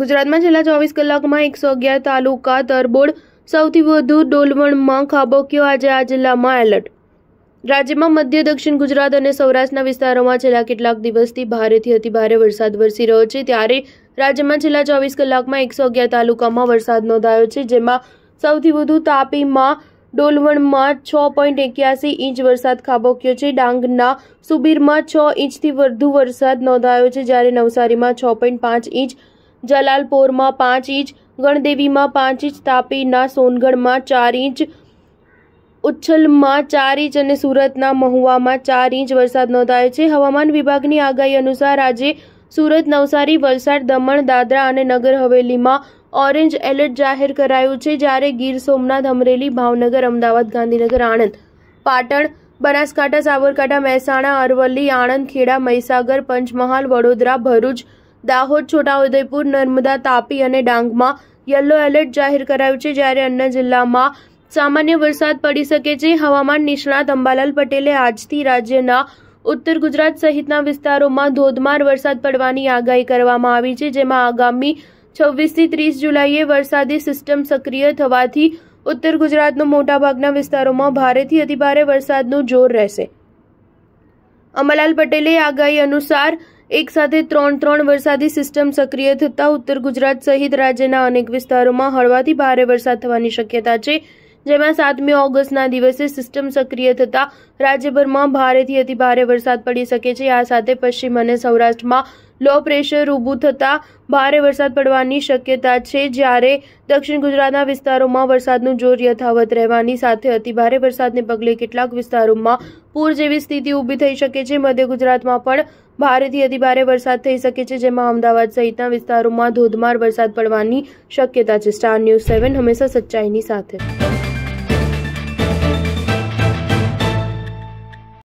ગુજરાતમાં છેલ્લા ચોવીસ કલાકમાં એકસો અગિયાર તાલુકા તરબોળ સૌથી વધુ ડોલવણમાં ખાબોક્યો આજે આ જિલ્લામાં એલર્ટ રાજ્યમાં મધ્ય દક્ષિણ ગુજરાત અને સૌરાષ્ટ્રના વિસ્તારોમાં છેલ્લા કેટલાક દિવસથી ભારેથી અતિભારે વરસાદ વરસી રહ્યો છે ત્યારે રાજ્યમાં છેલ્લા ચોવીસ કલાકમાં એકસો અગિયાર તાલુકામાં વરસાદ નોંધાયો છે જેમાં સૌથી વધુ તાપીમાં ડોલવણમાં છ પોઈન્ટ એક્યાસી ઇંચ વરસાદ ખાબોક્યો છે ડાંગના સુબીરમાં છ ઇંચથી વધુ વરસાદ નોંધાયો છે જ્યારે નવસારીમાં છ પોઈન્ટ પાંચ ઇંચ જલાલપોરમાં પાંચ ઇંચ ગણદેવીમાં પાંચ ઇંચ તાપીના સોનગઢમાં ચાર ઇંચ ઉચ્છલમાં ચાર ઇંચ અને સુરતના મહુવામાં ચાર ઇંચ વરસાદ નોંધાયો છે હવામાન વિભાગની આગાહી અનુસાર આજે સુરત નવસારી વલસાડ દમણ દાદરા અને નગર હવેલીમાં ઓરેન્જ એલર્ટ જાહેર કરાયું છે જ્યારે ગીર સોમનાથ અમરેલી ભાવનગર અમદાવાદ ગાંધીનગર આણંદ પાટણ બનાસકાંઠા સાબરકાંઠા મહેસાણા અરવલ્લી આણંદ ખેડા મહીસાગર પંચમહાલ વડોદરા ભરૂચ દાહોદ છોટાઉદેપુર નર્મદા તાપી અને ડાંગમાં યલો એલર્ટ જાહેર કરાયું છે જ્યારે અન્ય જિલ્લામાં સામાન્ય વરસાદ પડી શકે છે હવામાન નિષ્ણાત અંબાલાલ પટેલે આજથી રાજ્યના ઉત્તર ગુજરાત સહિતના વિસ્તારોમાં ધોધમાર વરસાદ પડવાની આગાહી કરવામાં આવી છે જેમાં આગામી છવ્વીસથી ત્રીસ જુલાઈએ વરસાદી સિસ્ટમ સક્રિય થવાથી ઉત્તર ગુજરાતના મોટાભાગના વિસ્તારોમાં ભારેથી અતિભારે વરસાદનું જોર રહેશે અમલાલ પટેલે આગાહી અનુસાર એક સાથે ત્રણ ત્રણ વરસાદી સિસ્ટમ સક્રિય થતાં ઉત્તર ગુજરાત સહિત રાજ્યના અનેક વિસ્તારોમાં હળવાથી ભારે વરસાદ થવાની શક્યતા છે જેમાં સાતમી ઓગસ્ટના દિવસે સિસ્ટમ સક્રિય થતાં રાજ્યભરમાં ભારેથી અતિ ભારે વરસાદ પડી શકે છે આ સાથે પશ્ચિમ અને સૌરાષ્ટ્રમાં લો પ્રેશર ઊભું થતાં ભારે વરસાદ પડવાની શક્યતા છે જ્યારે દક્ષિણ ગુજરાતના વિસ્તારોમાં વરસાદનું જોર યથાવત રહેવાની સાથે અતિ ભારે વરસાદને પગલે કેટલાક વિસ્તારોમાં પૂર જેવી સ્થિતિ ઊભી થઈ શકે છે મધ્ય ગુજરાતમાં પણ ભારેથી અતિભારે વરસાદ થઈ શકે છે જેમાં અમદાવાદ સહિતના વિસ્તારોમાં ધોધમાર વરસાદ પડવાની શક્યતા છે સ્ટાર ન્યૂઝ સેવન હંમેશા સચ્ચાઈની સાથે